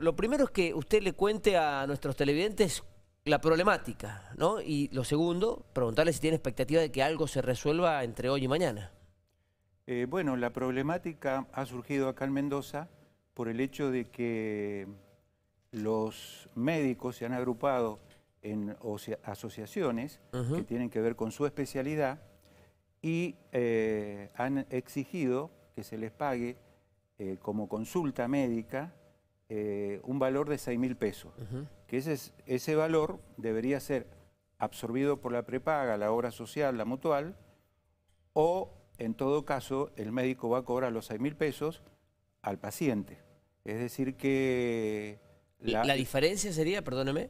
lo primero es que usted le cuente a nuestros televidentes la problemática, ¿no? Y lo segundo, preguntarle si tiene expectativa de que algo se resuelva entre hoy y mañana. Eh, bueno, la problemática ha surgido acá en Mendoza por el hecho de que los médicos se han agrupado en asociaciones que tienen que ver con su especialidad y eh, han exigido que se les pague eh, como consulta médica eh, un valor de 6 mil pesos, que ese, ese valor debería ser absorbido por la prepaga, la obra social, la mutual, o en todo caso el médico va a cobrar los 6 mil pesos al paciente. Es decir que... La... diferencia sería, perdóneme,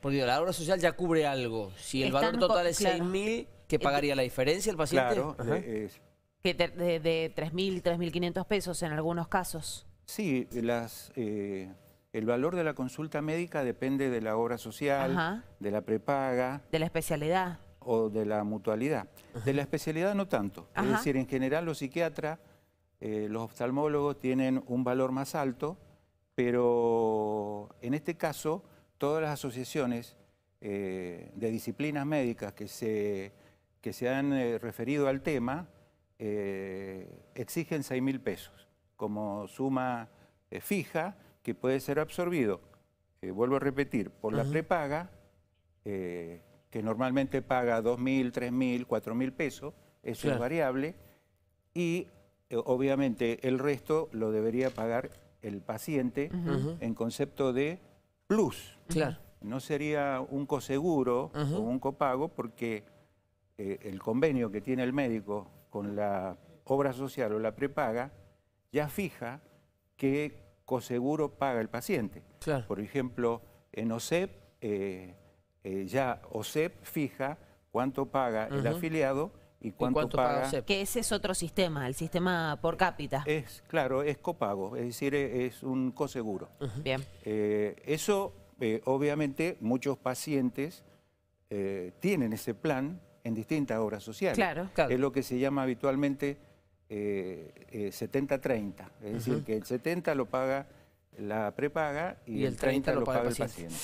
porque la obra social ya cubre algo. Si el valor total es 6 mil, ¿qué eh, pagaría la diferencia el paciente? Claro, eh, de, de, de 3 mil, 3 mil 500 pesos en algunos casos. Sí, eh, el valor de la consulta médica depende de la obra social, de la prepaga. De la especialidad. O de la mutualidad. De la especialidad no tanto. Es decir, en general los psiquiatras, eh, los oftalmólogos tienen un valor más alto, pero en este caso todas las asociaciones eh, de disciplinas médicas que se, que se han referido al tema exigen 6 mil pesos como suma eh, fija que puede ser absorbido, eh, vuelvo a repetir, por la prepaga, eh, que normalmente paga 2.000, 3.000, 4.000 pesos, eso es variable, y obviamente el resto lo debería pagar el paciente en concepto de plus. No sería un coseguro o un copago porque el convenio que tiene el médico con la obra social o la prepaga ya fija qué Coseguro paga el paciente. Por ejemplo, en OSEP, eh, eh, ya OSEP fija cuánto paga el afiliado y cuánto, paga... Que ese es otro sistema, el sistema por cápita. Es, claro, es copago, es decir, e, es un coseguro. Bien. Eh, eso, obviamente, muchos pacientes tienen ese plan en distintas obras sociales. Claro, claro. Es lo que se llama habitualmente eh, 70-30, eh, es decir, que el 70 lo paga la prepaga y, el 30, lo paga el paciente.